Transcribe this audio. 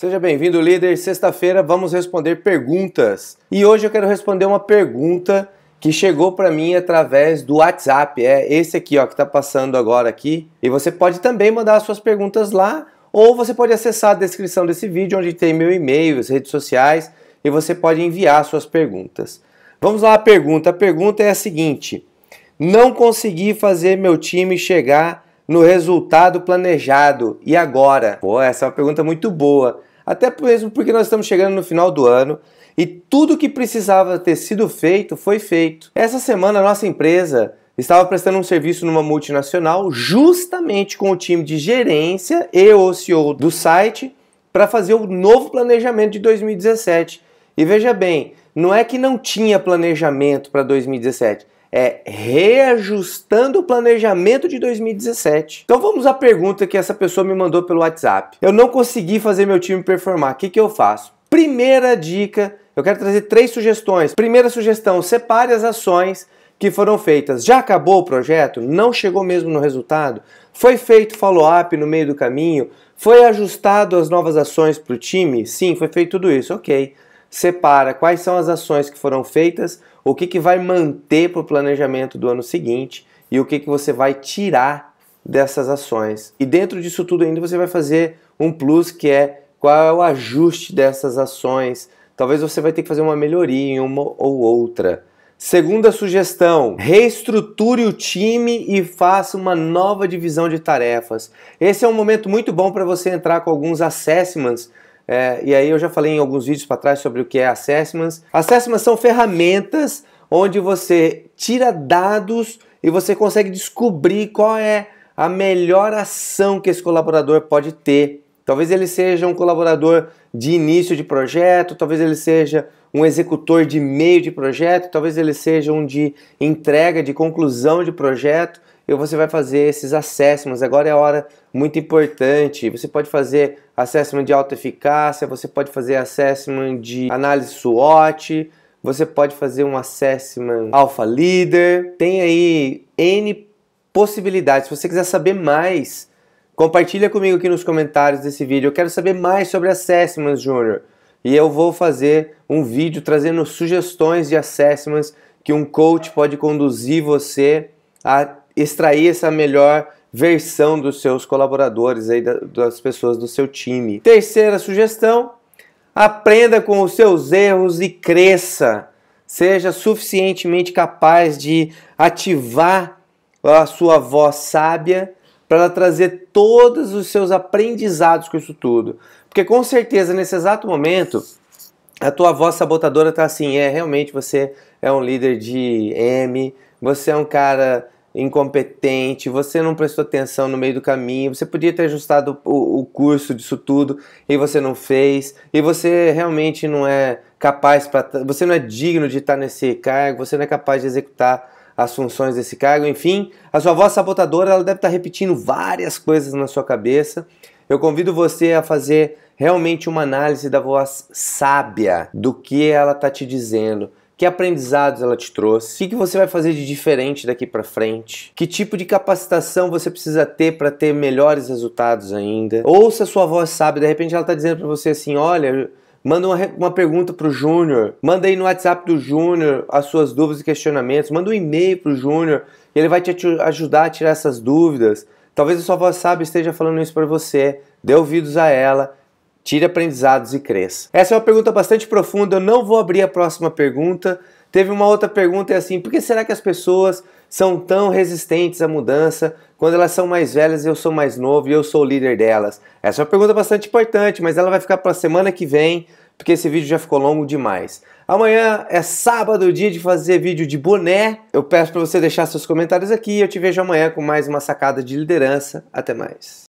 Seja bem-vindo, líder. Sexta-feira vamos responder perguntas. E hoje eu quero responder uma pergunta que chegou para mim através do WhatsApp. É esse aqui, ó, que está passando agora aqui. E você pode também mandar as suas perguntas lá, ou você pode acessar a descrição desse vídeo onde tem meu e-mail, as redes sociais, e você pode enviar suas perguntas. Vamos lá a pergunta. A pergunta é a seguinte: Não consegui fazer meu time chegar no resultado planejado e agora? Pô, essa é uma pergunta muito boa até mesmo porque nós estamos chegando no final do ano e tudo que precisava ter sido feito foi feito. Essa semana, nossa empresa estava prestando um serviço numa multinacional, justamente com o time de gerência e o CEO do site, para fazer o novo planejamento de 2017. E veja bem, não é que não tinha planejamento para 2017 é reajustando o planejamento de 2017. Então vamos à pergunta que essa pessoa me mandou pelo WhatsApp. Eu não consegui fazer meu time performar, o que, que eu faço? Primeira dica, eu quero trazer três sugestões. Primeira sugestão, separe as ações que foram feitas. Já acabou o projeto? Não chegou mesmo no resultado? Foi feito follow-up no meio do caminho? Foi ajustado as novas ações para o time? Sim, foi feito tudo isso. Ok. Separa quais são as ações que foram feitas, o que, que vai manter para o planejamento do ano seguinte e o que, que você vai tirar dessas ações. E dentro disso tudo ainda você vai fazer um plus que é qual é o ajuste dessas ações. Talvez você vai ter que fazer uma melhoria em uma ou outra. Segunda sugestão: reestruture o time e faça uma nova divisão de tarefas. Esse é um momento muito bom para você entrar com alguns assessments é, e aí eu já falei em alguns vídeos para trás sobre o que é assessments. Assessments são ferramentas onde você tira dados e você consegue descobrir qual é a melhor ação que esse colaborador pode ter. Talvez ele seja um colaborador de início de projeto, talvez ele seja um executor de meio de projeto, talvez ele seja um de entrega, de conclusão de projeto e você vai fazer esses assessments. Agora é a hora muito importante. Você pode fazer assessment de alta eficácia, você pode fazer assessment de análise SWOT, você pode fazer um assessment alpha leader. Tem aí N possibilidades. Se você quiser saber mais, compartilha comigo aqui nos comentários desse vídeo. Eu quero saber mais sobre assessments, Júnior. E eu vou fazer um vídeo trazendo sugestões de assessments que um coach pode conduzir você a extrair essa melhor versão dos seus colaboradores, aí, das pessoas do seu time. Terceira sugestão, aprenda com os seus erros e cresça. Seja suficientemente capaz de ativar a sua voz sábia para trazer todos os seus aprendizados com isso tudo. Porque com certeza, nesse exato momento, a tua voz sabotadora está assim, é, realmente você é um líder de M, você é um cara incompetente, você não prestou atenção no meio do caminho, você podia ter ajustado o, o curso disso tudo e você não fez, e você realmente não é capaz para, você não é digno de estar nesse cargo, você não é capaz de executar as funções desse cargo, enfim, a sua voz sabotadora ela deve estar repetindo várias coisas na sua cabeça. Eu convido você a fazer realmente uma análise da voz sábia do que ela está te dizendo, que aprendizados ela te trouxe? O que, você vai fazer de diferente daqui para frente? Que tipo de capacitação você precisa ter para ter melhores resultados ainda? Ouça a sua voz sabe, de repente ela está dizendo para você assim: olha, manda uma, uma pergunta para o Júnior, manda aí no WhatsApp do Júnior as suas dúvidas e questionamentos, manda um e-mail para o Júnior e ele vai te ajudar a tirar essas dúvidas. Talvez a sua voz sabe esteja falando isso para você, dê ouvidos a ela Tire aprendizados e cresça. Essa é uma pergunta bastante profunda, eu não vou abrir a próxima pergunta. Teve uma outra pergunta, é assim, por que será que as pessoas são tão resistentes à mudança quando elas são mais velhas eu sou mais novo e eu sou o líder delas? Essa é uma pergunta bastante importante, mas ela vai ficar para a semana que vem, porque esse vídeo já ficou longo demais. Amanhã é sábado, dia de fazer vídeo de boné. Eu peço para você deixar seus comentários aqui e eu te vejo amanhã com mais uma sacada de liderança. Até mais.